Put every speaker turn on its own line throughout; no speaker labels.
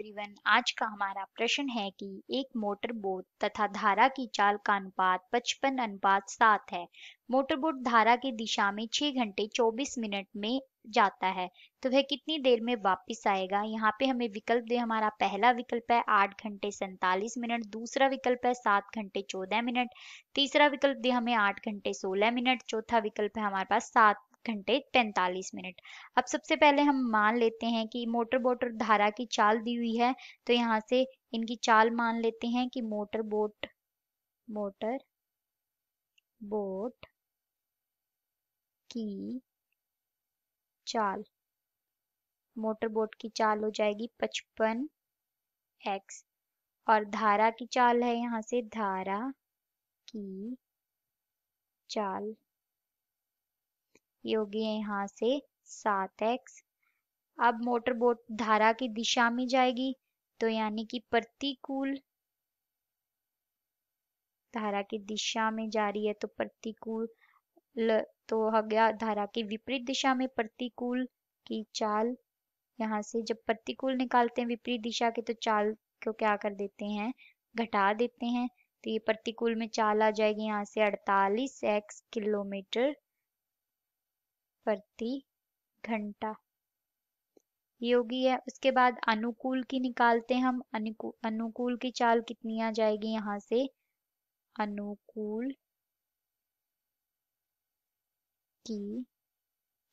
everyone आज का हमारा प्रश्न है कि एक मोटर बोट तथा धारा की चाल का अनुपात पचपन अनुपात सात है मोटर बोट धारा की दिशा में छह घंटे चौबीस मिनट में जाता है तो वह कितनी देर में वापस आएगा यहाँ पे हमें विकल्प दे हमारा पहला विकल्प है आठ घंटे सैतालीस मिनट दूसरा विकल्प है सात घंटे चौदह मिनट तीसरा विकल्प दे हमें आठ घंटे सोलह मिनट चौथा विकल्प है हमारे पास सात घंटे 45 मिनट अब सबसे पहले हम मान लेते हैं कि मोटर बोट और धारा की चाल दी हुई है तो यहाँ से इनकी चाल मान लेते हैं कि मोटर बोट मोटर बोट की चाल मोटर बोट की चाल हो जाएगी पचपन एक्स और धारा की चाल है यहाँ से धारा की चाल ये है यहाँ से सात एक्स अब मोटर बोट धारा की दिशा में जाएगी तो यानी कि प्रतिकूल धारा की दिशा में जा रही है तो प्रतिकूल तो हो गया धारा की विपरीत दिशा में प्रतिकूल की चाल यहाँ से जब प्रतिकूल निकालते हैं विपरीत दिशा के तो चाल को क्या कर देते हैं घटा देते हैं तो ये प्रतिकूल में चाल आ जाएगी यहाँ से अड़तालीस एक्स किलोमीटर प्रति घंटा योगी है उसके बाद अनुकूल की निकालते हैं हम अनुकूल की चाल कितनी आ जाएगी यहां से अनुकूल की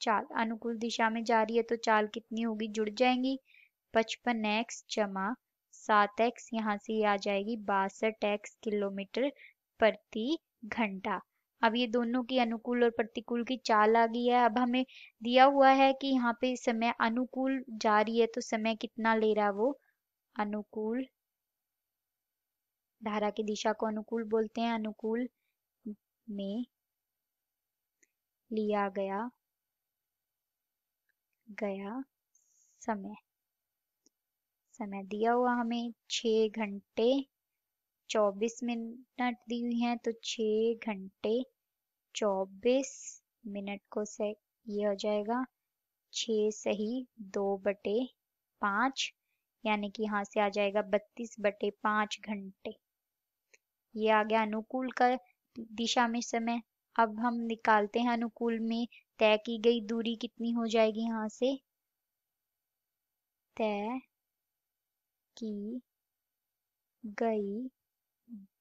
चाल अनुकूल दिशा में जा रही है तो चाल कितनी होगी जुड़ जाएंगी पचपन एक्स जमा सात एक्स यहाँ से आ जाएगी बासठ एक्स किलोमीटर प्रति घंटा अब ये दोनों की अनुकूल और प्रतिकूल की चाल आ गई है अब हमें दिया हुआ है कि यहाँ पे समय अनुकूल जा रही है तो समय कितना ले रहा है वो अनुकूल धारा की दिशा को अनुकूल बोलते हैं अनुकूल में लिया गया गया समय समय दिया हुआ हमें छ घंटे चौबीस मिनट दी हुई हैं तो छः घंटे चौबीस मिनट को से ये हो जाएगा छः सही दो बटे पाँच यानी कि यहाँ से आ जाएगा बत्तीस बटे पांच घंटे ये आ गया अनुकूल का दिशा में समय अब हम निकालते हैं अनुकूल में तय की गई दूरी कितनी हो जाएगी यहाँ से तय की गई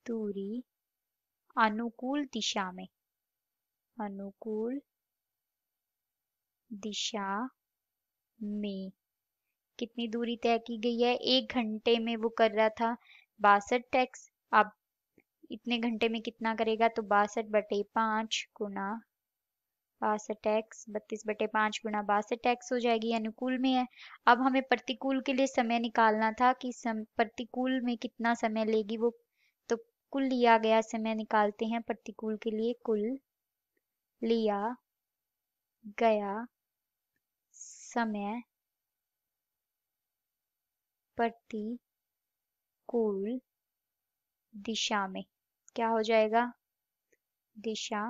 दूरी अनुकूल दिशा में अनुकूल दिशा में कितनी दूरी तय की गई है एक घंटे में वो कर रहा था बासठ टैक्स अब इतने घंटे में कितना करेगा तो बासठ बटे पांच गुना बासठ एक्स बत्तीस बटे पांच गुना बासठ एक्स हो जाएगी अनुकूल में है अब हमें प्रतिकूल के लिए समय निकालना था कि सम प्रतिकूल में कितना समय लेगी वो कुल लिया गया समय निकालते हैं प्रतिकूल के लिए कुल लिया गया समय प्रतिकूल दिशा में क्या हो जाएगा दिशा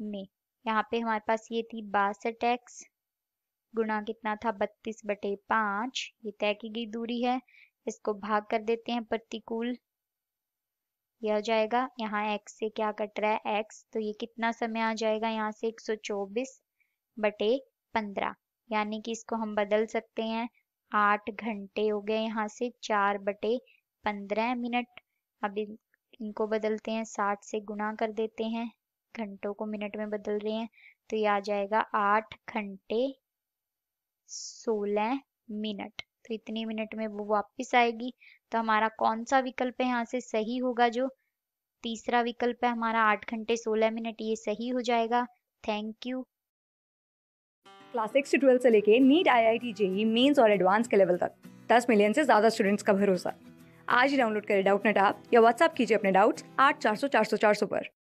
में यहाँ पे हमारे पास ये थी बासठ एक्स गुणा कितना था बत्तीस बटे पांच ये तय की गई दूरी है इसको भाग कर देते हैं प्रतिकूल ये हो जाएगा यहाँ x से क्या कट रहा है x तो ये कितना समय आ जाएगा यहाँ से 124 बटे 15 यानी कि इसको हम बदल सकते हैं आठ घंटे हो गए यहाँ से चार बटे पंद्रह मिनट अब इनको बदलते हैं साठ से गुणा कर देते हैं घंटों को मिनट में बदल रहे हैं तो ये आ जाएगा आठ घंटे सोलह मिनट तो इतनी मिनट में वो वापस आएगी तो हमारा कौन सा विकल्प है यहाँ से सही होगा जो तीसरा विकल्प है हमारा आठ घंटे सोलह मिनट ये सही हो जाएगा थैंक यू क्लास सिक्स से ट्वेल्थ से लेके NEET I I T JEE mains और एडवांस के लेवल तक दस मिलियन से ज़्यादा स्टूडेंट्स का भरोसा आज ही डाउनलोड करें डाउट नेट आप या व्हाट्सअप कीजिए अपने डाउट्स आठ चार सौ चार सौ चार सौ पर